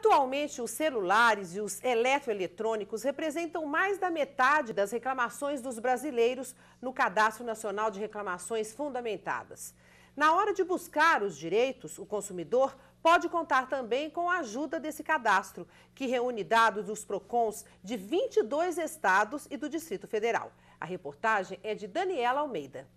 Atualmente, os celulares e os eletroeletrônicos representam mais da metade das reclamações dos brasileiros no Cadastro Nacional de Reclamações Fundamentadas. Na hora de buscar os direitos, o consumidor pode contar também com a ajuda desse cadastro, que reúne dados dos PROCONs de 22 estados e do Distrito Federal. A reportagem é de Daniela Almeida.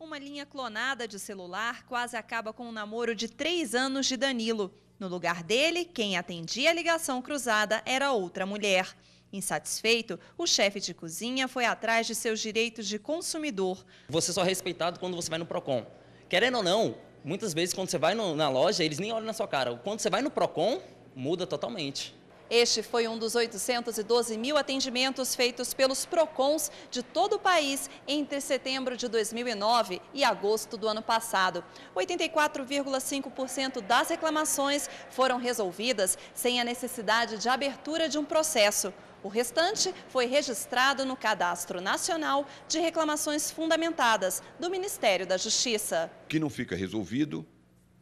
Uma linha clonada de celular quase acaba com o um namoro de três anos de Danilo. No lugar dele, quem atendia a ligação cruzada era outra mulher. Insatisfeito, o chefe de cozinha foi atrás de seus direitos de consumidor. Você só é respeitado quando você vai no PROCON. Querendo ou não, muitas vezes quando você vai no, na loja, eles nem olham na sua cara. Quando você vai no PROCON, muda totalmente. Este foi um dos 812 mil atendimentos feitos pelos PROCONs de todo o país entre setembro de 2009 e agosto do ano passado. 84,5% das reclamações foram resolvidas sem a necessidade de abertura de um processo. O restante foi registrado no Cadastro Nacional de Reclamações Fundamentadas do Ministério da Justiça. O que não fica resolvido,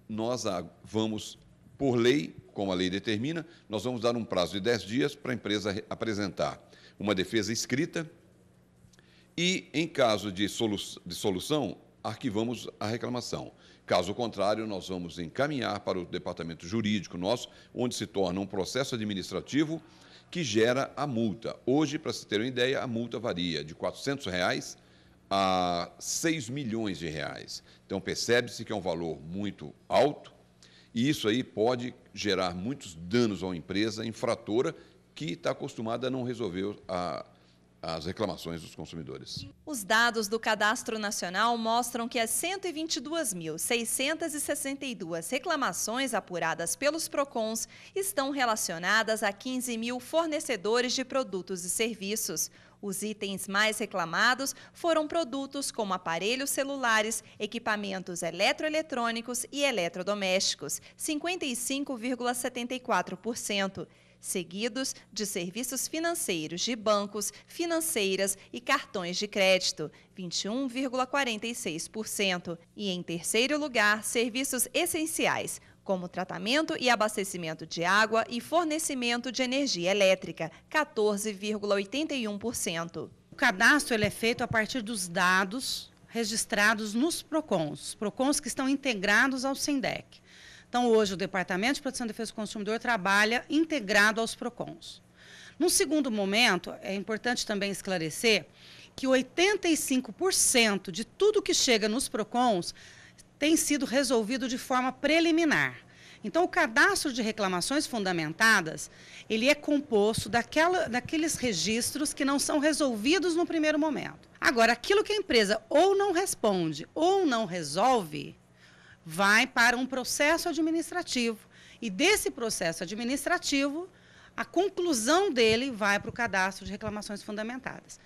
nós vamos, por lei, como a lei determina, nós vamos dar um prazo de 10 dias para a empresa apresentar uma defesa escrita e, em caso de, solu de solução, arquivamos a reclamação. Caso contrário, nós vamos encaminhar para o departamento jurídico nosso, onde se torna um processo administrativo que gera a multa. Hoje, para se ter uma ideia, a multa varia de R$ 400 reais a 6 milhões de reais. Então percebe-se que é um valor muito alto e isso aí pode gerar muitos danos à empresa infratora que está acostumada a não resolver a, as reclamações dos consumidores. Os dados do Cadastro Nacional mostram que é as 122.662 reclamações apuradas pelos PROCONs estão relacionadas a 15 mil fornecedores de produtos e serviços. Os itens mais reclamados foram produtos como aparelhos celulares, equipamentos eletroeletrônicos e eletrodomésticos, 55,74% seguidos de serviços financeiros de bancos, financeiras e cartões de crédito, 21,46%. E em terceiro lugar, serviços essenciais, como tratamento e abastecimento de água e fornecimento de energia elétrica, 14,81%. O cadastro ele é feito a partir dos dados registrados nos PROCONs, PROCONs que estão integrados ao SINDEC. Então, hoje, o Departamento de Proteção e Defesa do Consumidor trabalha integrado aos PROCONs. Num segundo momento, é importante também esclarecer que 85% de tudo que chega nos PROCONs tem sido resolvido de forma preliminar. Então, o cadastro de reclamações fundamentadas, ele é composto daquela, daqueles registros que não são resolvidos no primeiro momento. Agora, aquilo que a empresa ou não responde ou não resolve, vai para um processo administrativo. E desse processo administrativo, a conclusão dele vai para o cadastro de reclamações fundamentadas.